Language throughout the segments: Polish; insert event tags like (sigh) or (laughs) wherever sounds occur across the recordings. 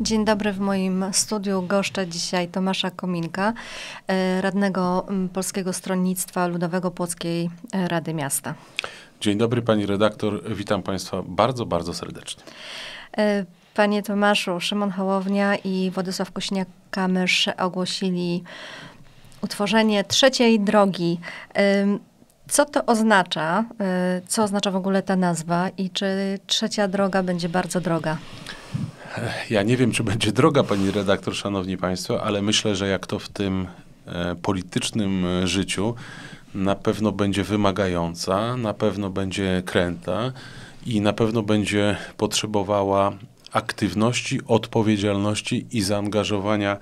Dzień dobry, w moim studiu goszczę dzisiaj Tomasza Kominka, e, radnego Polskiego Stronnictwa Ludowego Płockiej e, Rady Miasta. Dzień dobry pani redaktor, witam państwa bardzo, bardzo serdecznie. E, panie Tomaszu, Szymon Hołownia i Władysław Kośniak-Kamysz ogłosili utworzenie trzeciej drogi. Co to oznacza? Co oznacza w ogóle ta nazwa i czy trzecia droga będzie bardzo droga? Ja nie wiem, czy będzie droga, pani redaktor, szanowni państwo, ale myślę, że jak to w tym e, politycznym e, życiu, na pewno będzie wymagająca, na pewno będzie kręta i na pewno będzie potrzebowała aktywności, odpowiedzialności i zaangażowania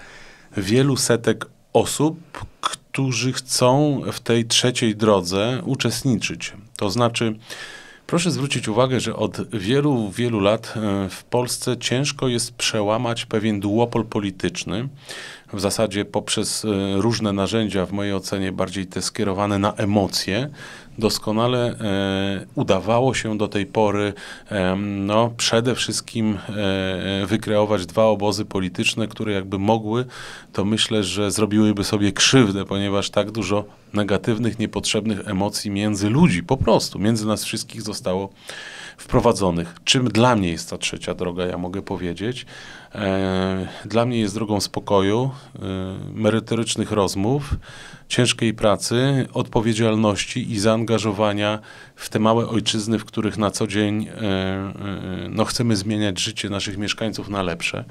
wielu setek osób, którzy chcą w tej trzeciej drodze uczestniczyć. To znaczy, Proszę zwrócić uwagę, że od wielu, wielu lat e, w Polsce ciężko jest przełamać pewien duopol polityczny. W zasadzie poprzez e, różne narzędzia, w mojej ocenie bardziej te skierowane na emocje, doskonale e, udawało się do tej pory e, no, przede wszystkim e, wykreować dwa obozy polityczne, które jakby mogły, to myślę, że zrobiłyby sobie krzywdę, ponieważ tak dużo negatywnych, niepotrzebnych emocji między ludzi po prostu, między nas wszystkich zostało wprowadzonych. Czym dla mnie jest ta trzecia droga, ja mogę powiedzieć. E, dla mnie jest drogą spokoju, e, merytorycznych rozmów, ciężkiej pracy, odpowiedzialności i zaangażowania w te małe ojczyzny, w których na co dzień e, no, chcemy zmieniać życie naszych mieszkańców na lepsze.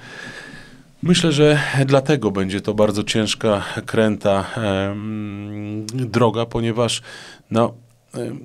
Myślę, że dlatego będzie to bardzo ciężka, kręta droga, ponieważ no,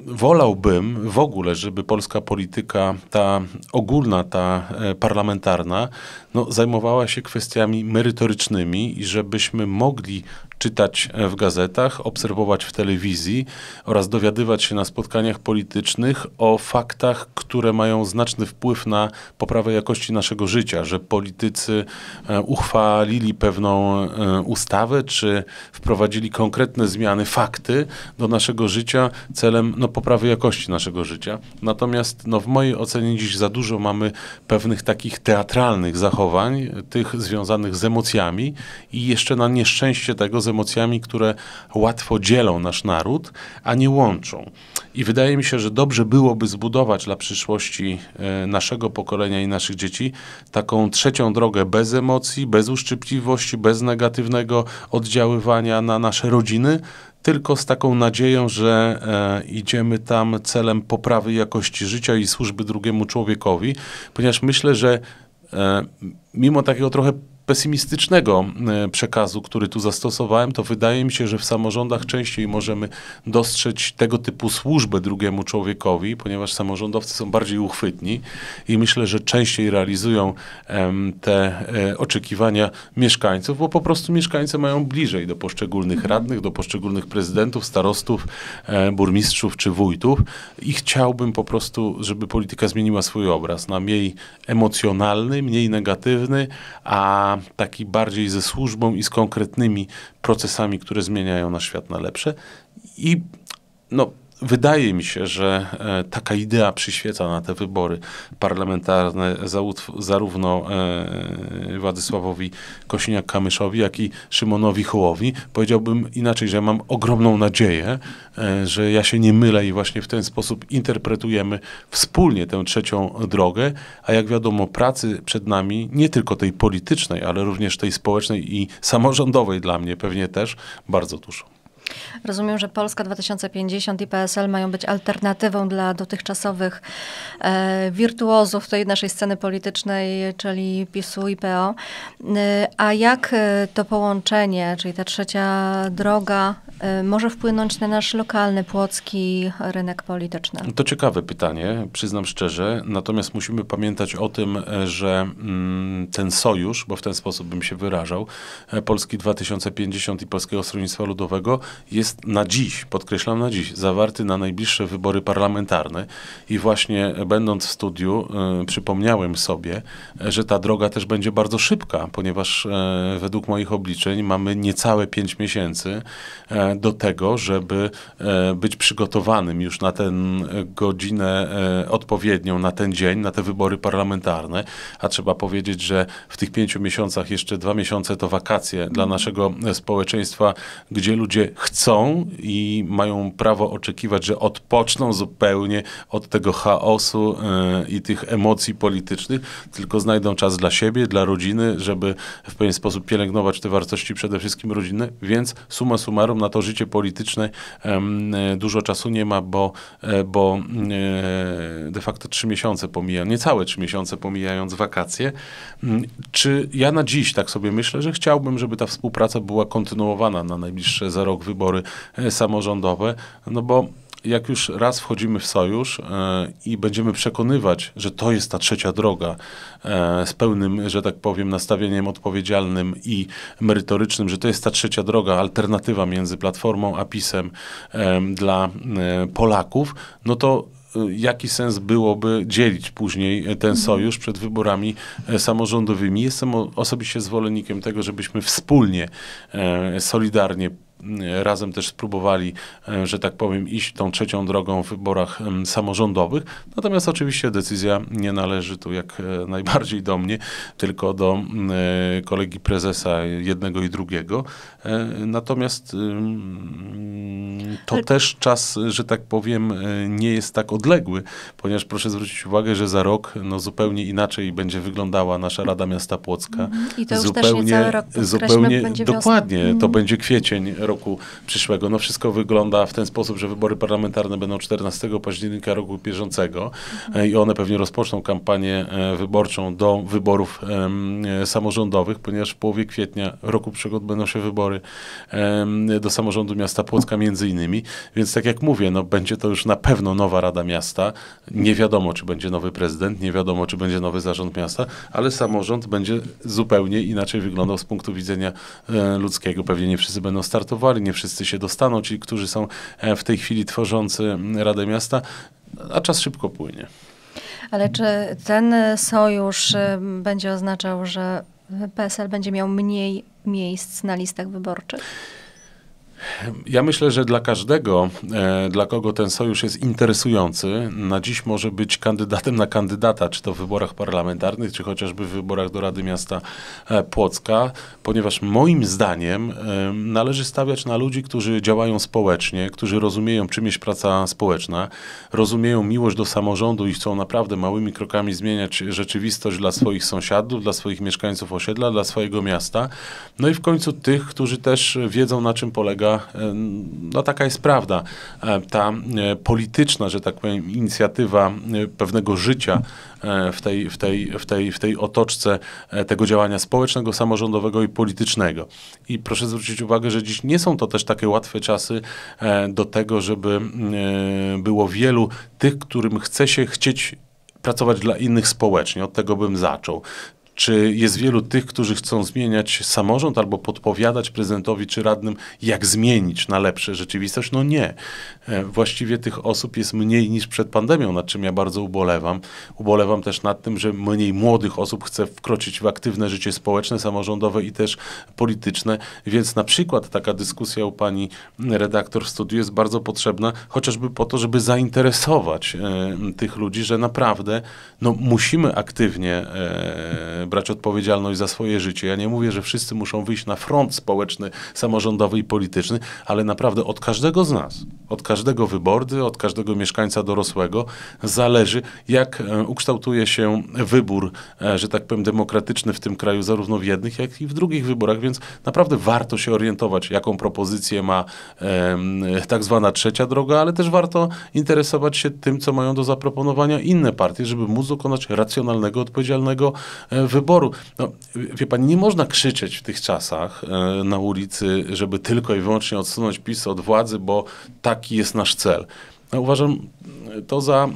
wolałbym w ogóle, żeby polska polityka, ta ogólna, ta e, parlamentarna, no, zajmowała się kwestiami merytorycznymi i żebyśmy mogli czytać e, w gazetach, obserwować w telewizji oraz dowiadywać się na spotkaniach politycznych o faktach, które mają znaczny wpływ na poprawę jakości naszego życia, że politycy e, uchwalili pewną ustawę czy wprowadzili konkretne zmiany, fakty do naszego życia celem celem no, poprawy jakości naszego życia. Natomiast no, w mojej ocenie dziś za dużo mamy pewnych takich teatralnych zachowań, tych związanych z emocjami i jeszcze na nieszczęście tego z emocjami, które łatwo dzielą nasz naród, a nie łączą. I wydaje mi się, że dobrze byłoby zbudować dla przyszłości e, naszego pokolenia i naszych dzieci taką trzecią drogę bez emocji, bez uszczypliwości, bez negatywnego oddziaływania na nasze rodziny, tylko z taką nadzieją, że e, idziemy tam celem poprawy jakości życia i służby drugiemu człowiekowi, ponieważ myślę, że e, mimo takiego trochę pesymistycznego e, przekazu, który tu zastosowałem, to wydaje mi się, że w samorządach częściej możemy dostrzec tego typu służbę drugiemu człowiekowi, ponieważ samorządowcy są bardziej uchwytni i myślę, że częściej realizują te e, oczekiwania mieszkańców, bo po prostu mieszkańcy mają bliżej do poszczególnych mhm. radnych, do poszczególnych prezydentów, starostów, e, burmistrzów czy wójtów i chciałbym po prostu, żeby polityka zmieniła swój obraz na mniej emocjonalny, mniej negatywny, a taki bardziej ze służbą i z konkretnymi procesami, które zmieniają nasz świat na lepsze. I no, Wydaje mi się, że e, taka idea przyświeca na te wybory parlamentarne zarówno e, Władysławowi Kosiniak-Kamyszowi, jak i Szymonowi Hołowi. Powiedziałbym inaczej, że mam ogromną nadzieję, e, że ja się nie mylę i właśnie w ten sposób interpretujemy wspólnie tę trzecią drogę, a jak wiadomo, pracy przed nami, nie tylko tej politycznej, ale również tej społecznej i samorządowej dla mnie pewnie też bardzo dużo. Rozumiem, że Polska 2050 i PSL mają być alternatywą dla dotychczasowych e, wirtuozów tej naszej sceny politycznej, czyli PiSu i PO. E, a jak e, to połączenie, czyli ta trzecia droga, e, może wpłynąć na nasz lokalny, płocki rynek polityczny? To ciekawe pytanie, przyznam szczerze. Natomiast musimy pamiętać o tym, że mm, ten sojusz, bo w ten sposób bym się wyrażał, Polski 2050 i Polskiego Stronnictwa Ludowego jest na dziś, podkreślam na dziś, zawarty na najbliższe wybory parlamentarne i właśnie będąc w studiu y, przypomniałem sobie, e, że ta droga też będzie bardzo szybka, ponieważ y, według moich obliczeń mamy niecałe 5 miesięcy y, do tego, żeby być przygotowanym już na tę godzinę odpowiednią, na ten dzień, na te wybory parlamentarne, a trzeba powiedzieć, że w tych pięciu miesiącach jeszcze dwa miesiące to wakacje dla naszego społeczeństwa, gdzie ludzie chcą i mają prawo oczekiwać, że odpoczną zupełnie od tego chaosu e, i tych emocji politycznych, tylko znajdą czas dla siebie, dla rodziny, żeby w pewien sposób pielęgnować te wartości, przede wszystkim rodzinne, więc suma summarum na to życie polityczne e, dużo czasu nie ma, bo, e, bo de facto trzy miesiące pomijają, niecałe trzy miesiące pomijając wakacje. Mm, czy ja na dziś tak sobie myślę, że chciałbym, żeby ta współpraca była kontynuowana na najbliższe za rok wyborów, wybory e, samorządowe, no bo jak już raz wchodzimy w sojusz e, i będziemy przekonywać, że to jest ta trzecia droga e, z pełnym, że tak powiem, nastawieniem odpowiedzialnym i merytorycznym, że to jest ta trzecia droga, alternatywa między Platformą a PiSem dla Polaków, no to jaki sens byłoby dzielić później ten sojusz przed wyborami samorządowymi. Jestem osobiście zwolennikiem tego, żebyśmy wspólnie, solidarnie Y, razem też spróbowali, y, że tak powiem, iść tą trzecią drogą w wyborach y, samorządowych. Natomiast oczywiście decyzja nie należy tu jak najbardziej do mnie, tylko do kolegi prezesa jednego i drugiego. Natomiast mm, to też czas, że tak powiem, nie jest tak odległy, ponieważ proszę zwrócić uwagę, że za rok no, zupełnie inaczej będzie wyglądała nasza Rada Miasta Płocka. Mhm. I to już zupełnie, też nie cały rok, zupełnie, Dokładnie, to mhm. będzie kwiecień roku roku przyszłego. No wszystko wygląda w ten sposób, że wybory parlamentarne będą 14 października roku bieżącego e, i one pewnie rozpoczną kampanię e, wyborczą do wyborów e, samorządowych, ponieważ w połowie kwietnia roku przyszłego odbędą się wybory do samorządu miasta Płocka między innymi. Więc tak jak mówię, no będzie to już na pewno nowa Rada Miasta. Nie wiadomo, czy będzie nowy prezydent, nie wiadomo, czy będzie nowy zarząd miasta, ale samorząd będzie zupełnie inaczej wyglądał z punktu widzenia ludzkiego. Pewnie nie wszyscy będą startowali nie wszyscy się dostaną, ci, którzy są e, w tej chwili tworzący Radę Miasta, a czas szybko płynie. Ale czy ten sojusz e, będzie oznaczał, że PSL będzie miał mniej miejsc na listach wyborczych? Ja myślę, że dla każdego, e, dla kogo ten sojusz jest interesujący, na dziś może być kandydatem na kandydata, czy to w wyborach parlamentarnych, czy chociażby w wyborach do Rady Miasta e, Płocka, ponieważ moim zdaniem e, należy stawiać na ludzi, którzy działają społecznie, którzy rozumieją, czym jest praca społeczna, rozumieją miłość do samorządu i chcą naprawdę małymi krokami zmieniać rzeczywistość dla swoich sąsiadów, dla swoich mieszkańców osiedla, dla swojego miasta, no i w końcu tych, którzy też wiedzą, na czym polega no taka jest prawda. E, ta e, polityczna, że tak powiem, inicjatywa e, pewnego życia w tej, w tej, w tej, w tej otoczce tego działania społecznego, samorządowego i politycznego. I proszę zwrócić uwagę, że dziś nie są to też takie łatwe czasy do tego, żeby było wielu tych, którym chce się chcieć pracować dla innych społecznie. Od tego bym zaczął. Czy jest wielu tych, którzy chcą zmieniać samorząd albo podpowiadać prezydentowi czy radnym, jak zmienić na lepsze rzeczywistość? No nie. E, właściwie tych osób jest mniej niż przed pandemią, nad czym ja bardzo ubolewam. Ubolewam też nad tym, że mniej młodych osób chce wkroczyć w aktywne życie społeczne, samorządowe i też polityczne, więc na przykład taka dyskusja u pani redaktor w studiu jest bardzo potrzebna, chociażby po to, żeby zainteresować e, tych ludzi, że naprawdę no, musimy aktywnie e, brać odpowiedzialność za swoje życie. Ja nie mówię, że wszyscy muszą wyjść na front społeczny, samorządowy i polityczny, ale naprawdę od każdego z nas, od każdego wyborcy, od każdego mieszkańca dorosłego zależy, jak e, ukształtuje się wybór, e, że tak powiem, demokratyczny w tym kraju, zarówno w jednych, jak i w drugich wyborach, więc naprawdę warto się orientować, jaką propozycję ma tak zwana trzecia droga, ale też warto interesować się tym, co mają do zaproponowania inne partie, żeby móc dokonać racjonalnego, odpowiedzialnego e, wyboru wyboru. No, wie pan, nie można krzyczeć w tych czasach e, na ulicy, żeby tylko i wyłącznie odsunąć PiS od władzy, bo taki jest nasz cel. Ja uważam, to za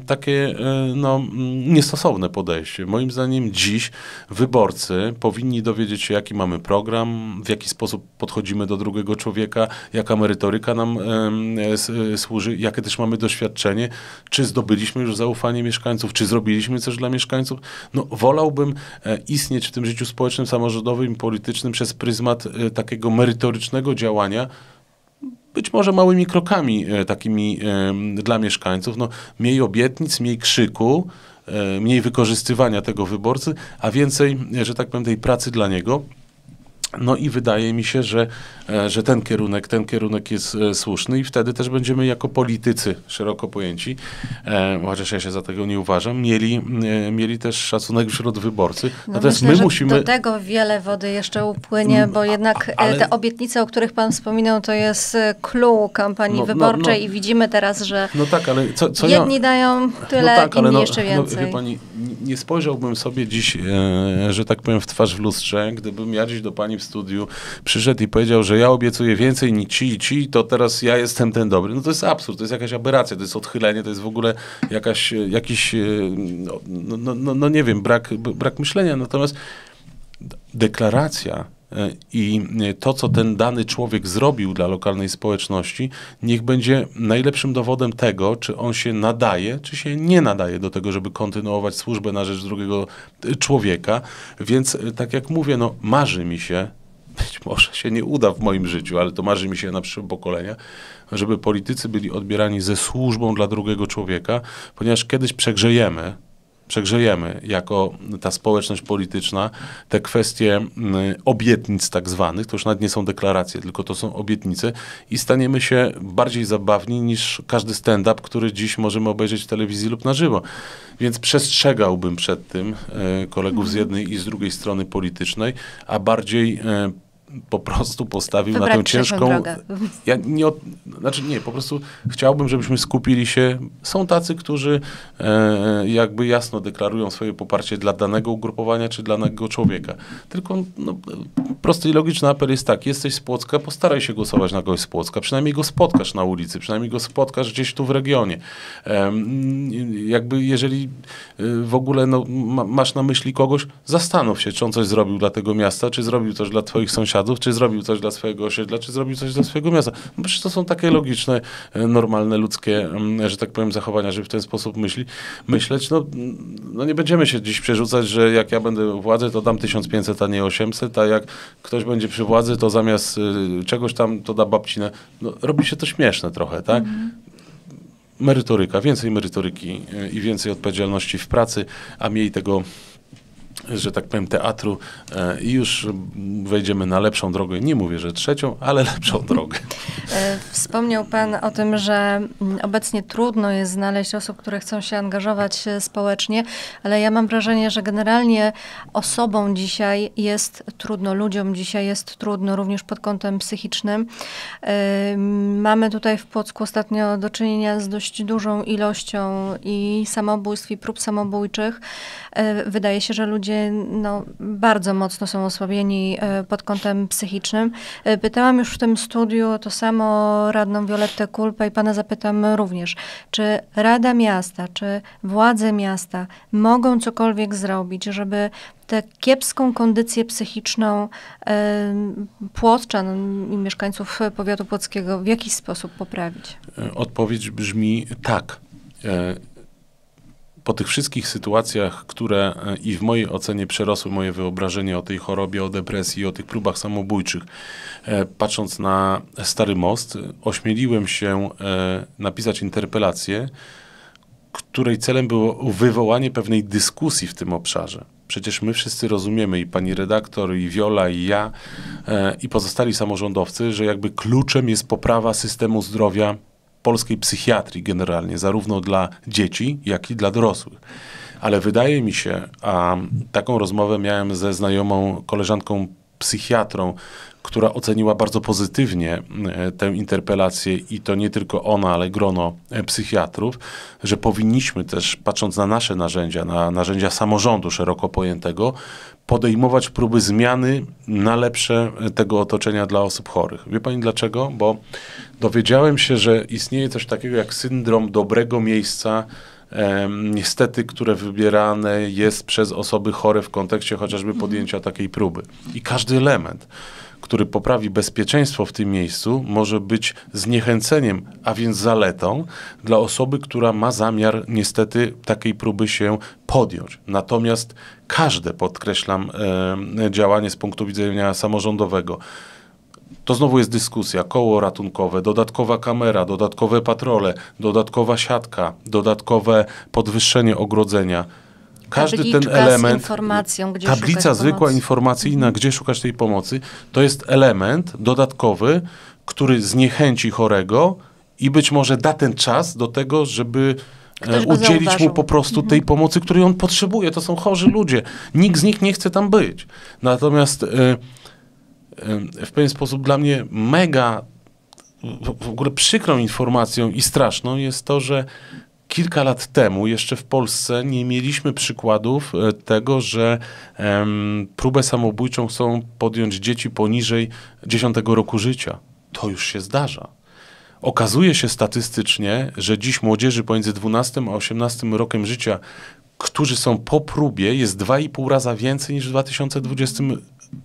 y, takie y, no, mm, niestosowne podejście. Moim zdaniem dziś wyborcy powinni dowiedzieć się, jaki mamy program, w jaki sposób podchodzimy do drugiego człowieka, jaka merytoryka nam y, służy, jakie też mamy doświadczenie, czy zdobyliśmy już zaufanie mieszkańców, czy zrobiliśmy coś dla mieszkańców. No, wolałbym e, istnieć w tym życiu społecznym, samorządowym, politycznym przez pryzmat e, takiego merytorycznego działania, być może małymi krokami e, takimi dla mieszkańców. No, mniej obietnic, mniej krzyku, e, mniej wykorzystywania tego wyborcy, a więcej, e, że tak powiem, tej pracy dla niego. No i wydaje mi się, że, e, że ten kierunek, ten kierunek jest e, słuszny i wtedy też będziemy jako politycy szeroko pojęci, e, chociaż ja się za tego nie uważam, mieli, mieli też szacunek wśród wyborcy. No myślę, my musimy... Do tego wiele wody jeszcze upłynie, bo mm, jednak ale... te obietnice, o których pan wspominał, to jest clue kampanii no, no wyborczej no, no. i widzimy teraz, że no tak, ale co, co jedni ja... dają no tyle, tak, no tak, inni jeszcze no, więcej. pani, nie spojrzałbym sobie dziś, e, że tak powiem, w twarz w lustrze, gdybym ja dziś do pani studiu przyszedł i powiedział, że ja obiecuję więcej niż ci i ci, to teraz ja jestem ten dobry. No to jest absurd, to jest jakaś aberracja, to jest odchylenie, to jest w ogóle jakaś, e, jakiś, e, no, no, no, no nie wiem, brak, brak myślenia. Natomiast deklaracja i to, co ten dany człowiek zrobił dla lokalnej społeczności, niech będzie najlepszym dowodem tego, czy on się nadaje, czy się nie nadaje do tego, żeby kontynuować służbę na rzecz drugiego y, człowieka. Więc, y, tak jak mówię, no, marzy mi się, (laughs) być może się nie uda w moim życiu, ale to marzy mi się na przyszłe pokolenia, żeby politycy byli odbierani ze służbą dla drugiego człowieka, ponieważ kiedyś przegrzejemy przegrzejemy jako ta społeczność polityczna te kwestie obietnic tak zwanych, to już nawet nie są deklaracje, tylko to są obietnice i staniemy się bardziej zabawni niż każdy stand-up, który dziś możemy obejrzeć w telewizji lub na żywo. Więc przestrzegałbym przed tym e, kolegów z mhm. jednej i z drugiej strony politycznej, a bardziej e, po prostu postawił Wybrać na tę ciężką. Drogę. Ja nie, znaczy nie, po prostu chciałbym, żebyśmy skupili się. Są tacy, którzy e, jakby jasno deklarują swoje poparcie dla danego ugrupowania czy dla danego człowieka. Tylko no, prosty i logiczny apel jest tak: jesteś z Płocka, postaraj się głosować na kogoś z Płocka. Przynajmniej go spotkasz na ulicy, przynajmniej go spotkasz gdzieś tu w regionie. E, jakby jeżeli e, w ogóle no, ma, masz na myśli kogoś, zastanów się, czy on coś zrobił dla tego miasta, czy zrobił coś dla twoich sąsiadów czy zrobił coś dla swojego osiedla, czy zrobił coś dla swojego miasta. No przecież to są takie logiczne, e, normalne, ludzkie, mm, że tak powiem, zachowania, żeby w ten sposób myśli, myśleć. No, no nie będziemy się dziś przerzucać, że jak ja będę u władzy, to dam 1500, a nie 800, a jak ktoś będzie przy władzy, to zamiast e, czegoś tam, to da babcinę. No, robi się to śmieszne trochę, tak? Mm merytoryka, więcej merytoryki e, i więcej odpowiedzialności w pracy, a mniej tego że tak powiem, teatru i e, już wejdziemy na lepszą drogę. Nie mówię, że trzecią, ale lepszą (laughs) drogę. E, wspomniał Pan o tym, że mm, obecnie trudno jest znaleźć osób, które chcą się angażować e, społecznie, ale ja mam wrażenie, że generalnie osobom dzisiaj jest trudno, ludziom dzisiaj jest trudno, również pod kątem psychicznym. Mamy tutaj w Płocku ostatnio do czynienia z dość dużą ilością i samobójstw, i prób samobójczych. Wydaje się, że ludzie no, bardzo mocno są osłabieni e, pod kątem psychicznym. E, pytałam już w tym studiu to samo radną Violettę Kulpę i pana zapytam również, czy Rada Miasta, czy władze miasta mogą cokolwiek zrobić, żeby tę kiepską kondycję psychiczną y, e, Płotczan no, i mieszkańców powiatu płockiego w jakiś sposób poprawić? Odpowiedź brzmi tak po tych wszystkich sytuacjach, które e, i w mojej ocenie przerosły moje wyobrażenie o tej chorobie, o depresji, o tych próbach samobójczych, e, patrząc na Stary Most, e, ośmieliłem się napisać interpelację, której celem było wywołanie pewnej dyskusji w tym obszarze. Przecież my wszyscy rozumiemy, i pani redaktor, i Wiola, i ja, i pozostali samorządowcy, że jakby kluczem jest poprawa systemu zdrowia polskiej psychiatrii generalnie, zarówno dla dzieci, jak i dla dorosłych. Ale wydaje mi się, a taką rozmowę miałem ze znajomą koleżanką psychiatrą, która oceniła bardzo pozytywnie e, tę interpelację i to nie tylko ona, ale grono e, psychiatrów, że powinniśmy też, patrząc na nasze narzędzia, na narzędzia samorządu szeroko pojętego, podejmować próby zmiany na lepsze e, tego otoczenia dla osób chorych. Wie pani dlaczego? Bo dowiedziałem się, że istnieje coś takiego jak syndrom dobrego miejsca niestety, które wybierane jest przez osoby chore w kontekście chociażby podjęcia takiej próby. I każdy element który poprawi bezpieczeństwo w tym miejscu, może być zniechęceniem, a więc zaletą dla osoby, która ma zamiar niestety takiej próby się podjąć. Natomiast każde, podkreślam, e, działanie z punktu widzenia samorządowego, to znowu jest dyskusja, koło ratunkowe, dodatkowa kamera, dodatkowe patrole, dodatkowa siatka, dodatkowe podwyższenie ogrodzenia każdy ten element, tablica zwykła informacyjna, mhm. gdzie szukać tej pomocy, to jest element dodatkowy, który zniechęci chorego i być może da ten czas do tego, żeby e, udzielić mu po prostu tej mhm. pomocy, której on potrzebuje. To są chorzy ludzie. Nikt z nich nie chce tam być. Natomiast e, e, w pewien sposób dla mnie mega w ogóle przykrą informacją i straszną jest to, że kilka lat temu jeszcze w Polsce nie mieliśmy przykładów e, tego, że em, próbę samobójczą chcą podjąć dzieci poniżej 10 roku życia. To już się zdarza. Okazuje się statystycznie, że dziś młodzieży pomiędzy 12 a 18 rokiem życia, którzy są po próbie, jest 2,5 raza więcej niż w 2020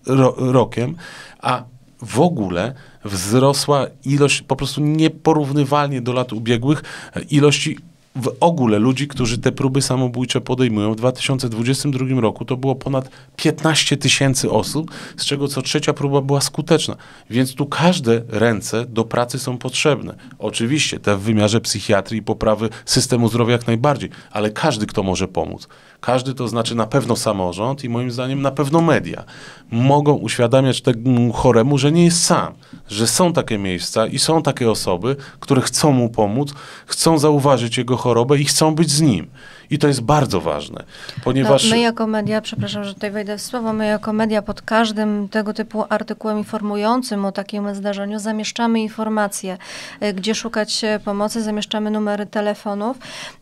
ro rokiem, a w ogóle wzrosła ilość, po prostu nieporównywalnie do lat ubiegłych, e, ilości w ogóle ludzi, którzy te próby samobójcze podejmują. W 2022 roku to było ponad 15 tysięcy osób, z czego co trzecia próba była skuteczna. Więc tu każde ręce do pracy są potrzebne. Oczywiście te w wymiarze psychiatrii i poprawy systemu zdrowia jak najbardziej, ale każdy, kto może pomóc. Każdy to znaczy na pewno samorząd i moim zdaniem na pewno media. Mogą uświadamiać temu choremu, że nie jest sam, że są takie miejsca i są takie osoby, które chcą mu pomóc, chcą zauważyć jego chorobę i chcą być z nim. I to jest bardzo ważne, ponieważ... No, my jako media, przepraszam, że tutaj wejdę w słowo, my jako media pod każdym tego typu artykułem informującym o takim zdarzeniu zamieszczamy informacje, e, gdzie szukać e, pomocy, zamieszczamy numery telefonów.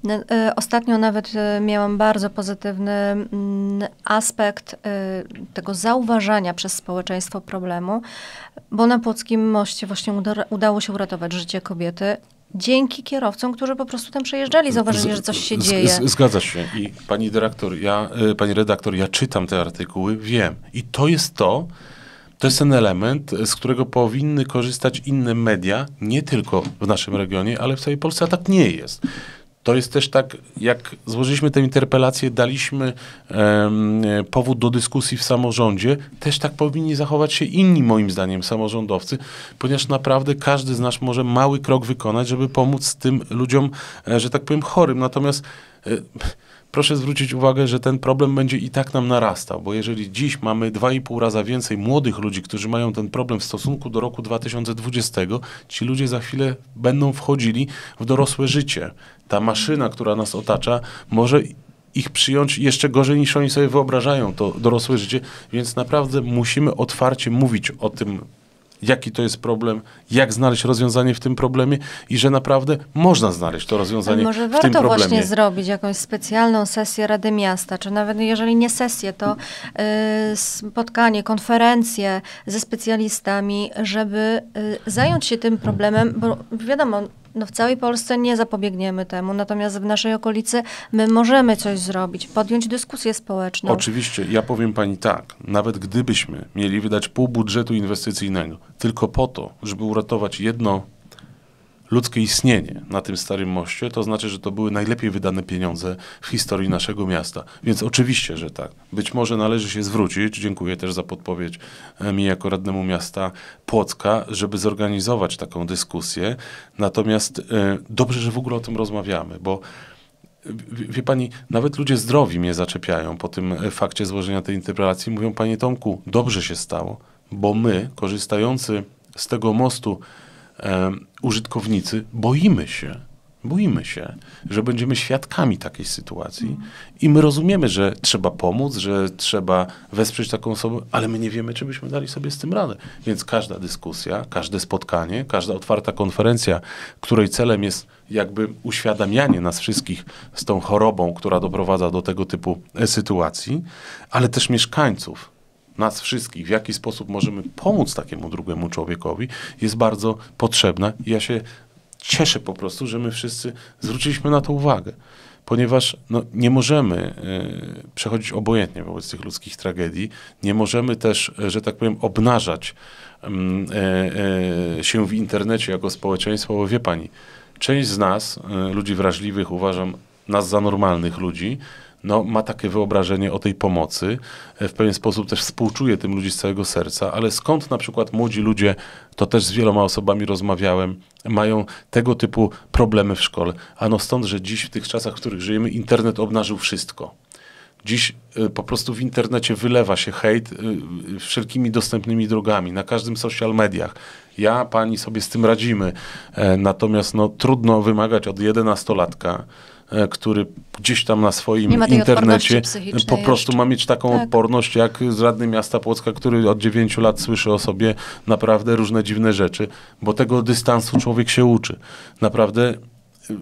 E, ostatnio nawet miałam bardzo pozytywne pozytywny mm, aspekt y, tego zauważania przez społeczeństwo problemu, bo na Płockim Moście właśnie udało się uratować życie kobiety, dzięki kierowcom, którzy po prostu tam przejeżdżali, zauważyli, że coś się z, dzieje. Z, zgadza się. I pani dyrektor, ja, y, pani redaktor, ja czytam te artykuły, wiem. I to jest to, to jest ten element, z którego powinny korzystać inne media, nie tylko w naszym regionie, ale w całej Polsce, a tak nie jest to jest też tak, jak złożyliśmy tę interpelację, daliśmy um, powód do dyskusji w samorządzie, też tak powinni zachować się inni, moim zdaniem, samorządowcy, ponieważ naprawdę każdy z nas może mały krok wykonać, żeby pomóc tym ludziom, e, że tak powiem, chorym. Natomiast. E, proszę zwrócić uwagę, że ten problem będzie i tak nam narastał, bo jeżeli dziś mamy 2,5 raza więcej młodych ludzi, którzy mają ten problem w stosunku do roku 2020, ci ludzie za chwilę będą wchodzili w dorosłe życie. Ta maszyna, która nas otacza, może ich przyjąć jeszcze gorzej niż oni sobie wyobrażają to dorosłe życie, więc naprawdę musimy otwarcie mówić o tym jaki to jest problem, jak znaleźć rozwiązanie w tym problemie i że naprawdę można znaleźć to rozwiązanie w tym problemie. Może warto właśnie zrobić jakąś specjalną sesję Rady Miasta, czy nawet jeżeli nie sesję, to y, spotkanie, konferencję ze specjalistami, żeby y, zająć się tym problemem, bo wiadomo, no w całej Polsce nie zapobiegniemy temu, natomiast w naszej okolicy my możemy coś zrobić, podjąć dyskusję społeczną. Oczywiście, ja powiem pani tak, nawet gdybyśmy mieli wydać pół budżetu inwestycyjnego tylko po to, żeby uratować jedno ludzkie istnienie na tym Starym Moście, to znaczy, że to były najlepiej wydane pieniądze w historii naszego miasta. Więc oczywiście, że tak. Być może należy się zwrócić, dziękuję też za podpowiedź e, mi jako radnemu miasta Płocka, żeby zorganizować taką dyskusję. Natomiast e, dobrze, że w ogóle o tym rozmawiamy, bo Wie pani, nawet ludzie zdrowi mnie zaczepiają po tym e, fakcie złożenia tej interpelacji. Mówią, panie Tomku, dobrze się stało, bo my, korzystający z tego mostu, użytkownicy boimy się, boimy się, że będziemy świadkami takiej sytuacji i my rozumiemy, że trzeba pomóc, że trzeba wesprzeć taką osobę, ale my nie wiemy, czy byśmy dali sobie z tym radę. Więc każda dyskusja, każde spotkanie, każda otwarta konferencja, której celem jest jakby uświadamianie nas wszystkich z tą chorobą, która doprowadza do tego typu e, sytuacji, ale też mieszkańców nas wszystkich, w jaki sposób możemy pomóc takiemu drugiemu człowiekowi, jest bardzo potrzebna. I ja się cieszę po prostu, że my wszyscy zwróciliśmy na to uwagę ponieważ no, nie możemy y, przechodzić obojętnie wobec tych ludzkich tragedii, nie możemy też, e, że tak powiem, obnażać y, y, się w internecie jako społeczeństwo, bo wie pani, część z nas, ludzi wrażliwych, uważam nas za normalnych ludzi, no, ma takie wyobrażenie o tej pomocy, e, w pewien sposób też współczuje tym ludzi z całego serca, ale skąd na przykład młodzi ludzie, to też z wieloma osobami rozmawiałem, mają tego typu problemy w szkole? Ano stąd, że dziś w tych czasach, w których żyjemy, internet obnażył wszystko. Dziś e, po prostu w internecie wylewa się hejt e, wszelkimi dostępnymi drogami, na każdym social mediach. Ja, pani sobie z tym radzimy. Natomiast no, trudno wymagać od jedenastolatka, E, który gdzieś tam na swoim internecie po prostu jeszcze. ma mieć taką tak. odporność, jak z radny miasta Płocka, który od dziewięciu lat słyszy o sobie naprawdę różne dziwne rzeczy, bo tego dystansu człowiek się uczy. Naprawdę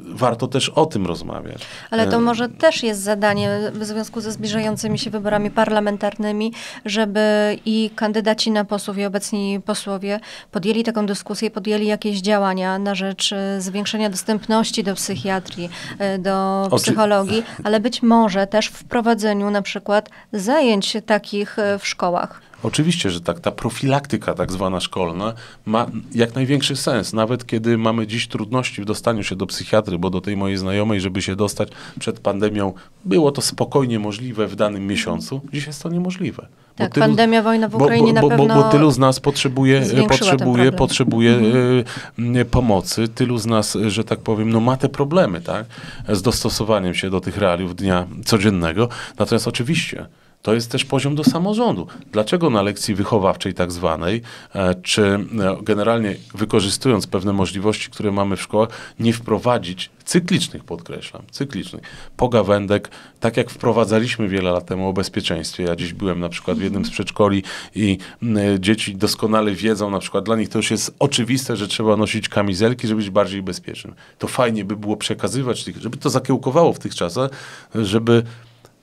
warto też o tym rozmawiać. Ale to e, może też jest zadanie w związku ze zbliżającymi się wyborami parlamentarnymi, żeby i kandydaci na posłów, i obecni posłowie podjęli taką dyskusję, podjęli jakieś działania na rzecz e, zwiększenia dostępności do psychiatrii, e, do psychologii, Oczy... ale być może też wprowadzeniu na przykład zajęć takich w szkołach. Oczywiście, że tak. Ta profilaktyka tak zwana szkolna ma jak największy sens. Nawet kiedy mamy dziś trudności w dostaniu się do psychiatry, bo do tej mojej znajomej, żeby się dostać przed pandemią, było to spokojnie możliwe w danym miesiącu. Dziś jest to niemożliwe. Tak, tylu, pandemia, wojna w Ukrainie bo, bo, na pewno... Bo, bo tylu z nas potrzebuje, e, potrzebuje, potrzebuje mhm. E, pomocy, tylu z nas, e, że tak powiem, no ma te problemy, tak? Z dostosowaniem się do tych realiów dnia codziennego. Natomiast oczywiście to jest też poziom do samorządu. Dlaczego na lekcji wychowawczej tak zwanej, e, czy e, generalnie wykorzystując pewne możliwości, które mamy w szkołach, nie wprowadzić cyklicznych, podkreślam, cyklicznych pogawędek, tak jak wprowadzaliśmy wiele lat temu o bezpieczeństwie. Ja dziś byłem na przykład w jednym z przedszkoli i e, dzieci doskonale wiedzą, na przykład dla nich to już jest oczywiste, że trzeba nosić kamizelki, żeby być bardziej bezpiecznym. To fajnie by było przekazywać, żeby to zakiełkowało w tych czasach, żeby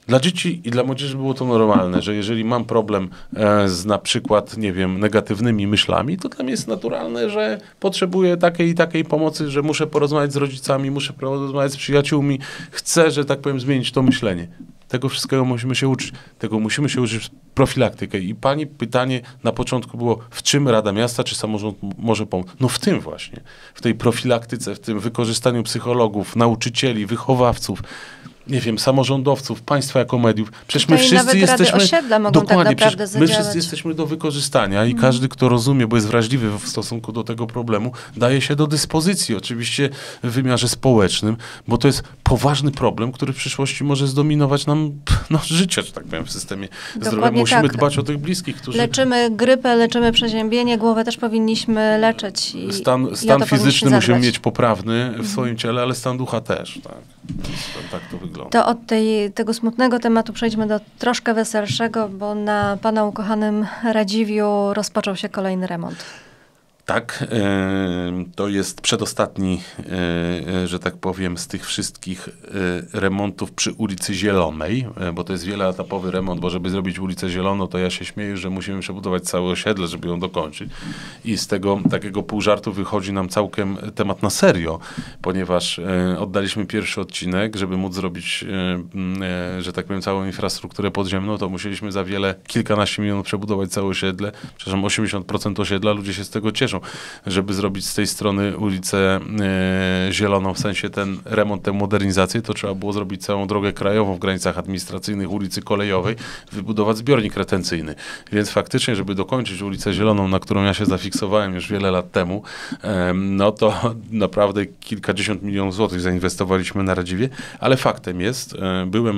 dla dzieci i dla młodzieży było to normalne, że jeżeli mam problem e, z na przykład, nie wiem, negatywnymi myślami, to dla mnie jest naturalne, że potrzebuję takiej i takiej pomocy, że muszę porozmawiać z rodzicami, muszę porozmawiać z przyjaciółmi, chcę, że tak powiem, zmienić to myślenie. Tego wszystkiego musimy się uczyć. Tego musimy się uczyć profilaktykę. I pani pytanie na początku było, w czym Rada Miasta czy samorząd może pomóc? No w tym właśnie. W tej profilaktyce, w tym wykorzystaniu psychologów, nauczycieli, wychowawców nie wiem, samorządowców, państwa jako mediów. Przecież Tutaj tak my wszyscy jesteśmy. dokładnie, tak my wszyscy jesteśmy do wykorzystania i mm. każdy, kto rozumie, bo jest wrażliwy w stosunku do tego problemu, daje się do dyspozycji, oczywiście w wymiarze społecznym, bo to jest poważny problem, który w przyszłości może zdominować nam no, życie, że tak powiem, w systemie zdrowia. Musimy tak. dbać o tych bliskich, którzy. Leczymy grypę, leczymy przeziębienie, głowę też powinniśmy leczyć. I, stan i fizyczny musimy mieć poprawny w mm. swoim ciele, ale stan ducha też. Tak, tak to wygląda wygląda. To od tej, tego smutnego tematu przejdźmy do troszkę weselszego, bo na pana ukochanym Radziwiu rozpoczął się kolejny remont. Tak, to jest przedostatni, e, e, że tak powiem, z tych wszystkich e, remontów przy ulicy Zielonej, bo to jest wieloetapowy remont, bo żeby zrobić ulicę Zieloną, to ja się śmieję, że musimy przebudować całe osiedle, żeby ją dokończyć. I z tego takiego pół żartu wychodzi nam całkiem temat na serio, ponieważ oddaliśmy pierwszy odcinek, żeby móc zrobić, że tak powiem, całą infrastrukturę podziemną, to musieliśmy za wiele, kilkanaście milionów przebudować całe osiedle, przepraszam, 80% osiedla, ludzie się z tego cieszą, kojarzą, żeby zrobić z tej strony ulicę e, Zieloną, w sensie ten remont, tę modernizację, to trzeba było zrobić całą drogę krajową w granicach administracyjnych ulicy Kolejowej, wybudować zbiornik retencyjny. Więc faktycznie, żeby dokończyć ulicę Zieloną, na którą ja się zafiksowałem już wiele lat temu, no to (laughs) naprawdę kilkadziesiąt milionów złotych zainwestowaliśmy na Radziwie, ale faktem jest, e, byłem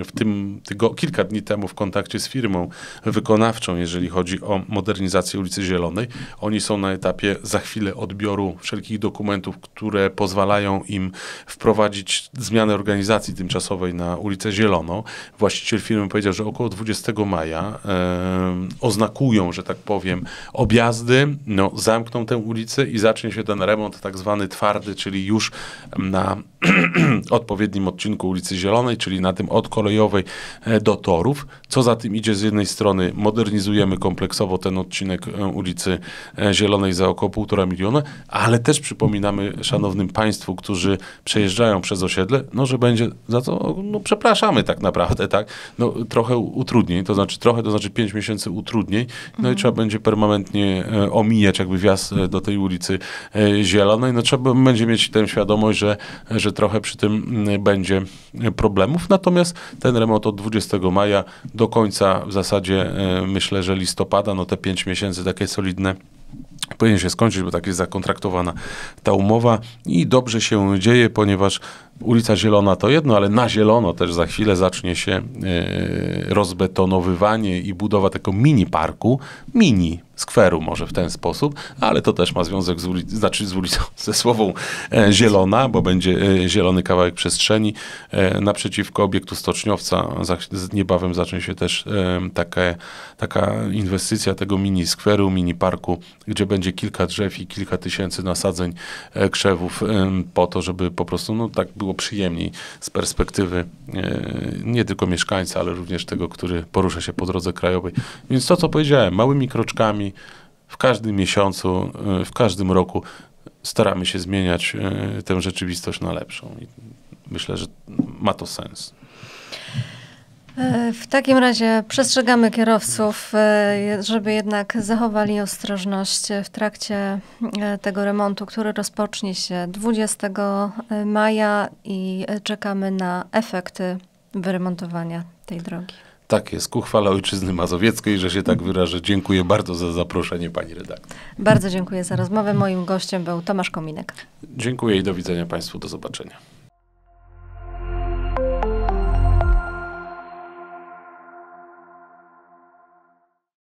e, w tym tygo, kilka dni temu w kontakcie z firmą wykonawczą, jeżeli chodzi o modernizację ulicy Zielonej. Oni są na etapie za chwilę odbioru wszelkich dokumentów, które pozwalają im wprowadzić zmianę organizacji tymczasowej na ulicę Zielono. Właściciel firmy powiedział, że około 20 maja e, oznakują, że tak powiem, objazdy, no, zamkną tę ulicę i zacznie się ten remont tak zwany twardy, czyli już na (clears throat) odpowiednim odcinku ulicy Zielonej, czyli na tym od kolejowej e, do torów. Co za tym idzie, z jednej strony modernizujemy kompleksowo ten odcinek e, ulicy e, Zielonej za około półtora miliona, ale też przypominamy szanownym Państwu, którzy przejeżdżają przez osiedle, no że będzie za to, no przepraszamy tak naprawdę, tak? No trochę utrudniej, to znaczy trochę, to znaczy pięć miesięcy utrudniej, no mhm. i trzeba będzie permanentnie omijać jakby wjazd do tej ulicy Zielonej, no trzeba będzie mieć tę świadomość, że, że trochę przy tym mm, będzie problemów. Natomiast ten remont od 20 maja do końca w zasadzie e, myślę, że listopada, no te 5 miesięcy takie solidne powinien się skończyć, bo tak jest zakontraktowana ta umowa i dobrze się dzieje, ponieważ ulica Zielona to jedno, ale na Zielono też za chwilę zacznie się e, rozbetonowywanie i budowa tego mini parku, mini skweru może w ten sposób, ale to też ma związek z, znaczy z ulicą, (laughs) ze słową e, zielona, bo będzie e, zielony kawałek przestrzeni. E, naprzeciwko obiektu stoczniowca za, niebawem zacznie się też e, takie, taka inwestycja tego mini skweru, mini parku, gdzie będzie kilka drzew i kilka tysięcy nasadzeń e, krzewów e, po to, żeby po prostu no, tak było przyjemniej z perspektywy nie tylko mieszkańca, ale również tego, który porusza się po drodze krajowej. Więc to, co powiedziałem, małymi kroczkami w każdym miesiącu, y, w każdym roku staramy się zmieniać y, tę rzeczywistość na lepszą. I myślę, że ma to sens. E, w takim razie przestrzegamy kierowców, e, żeby jednak zachowali ostrożność w trakcie e, tego remontu, który rozpocznie się 20 maja i czekamy na efekty wyremontowania tej drogi. Tak jest, ku chwale ojczyzny mazowieckiej, że się tak wyrażę. Dziękuję bardzo za zaproszenie pani redaktor. Bardzo dziękuję za rozmowę. Moim gościem był Tomasz Kominek. Dziękuję i do widzenia państwu, do zobaczenia.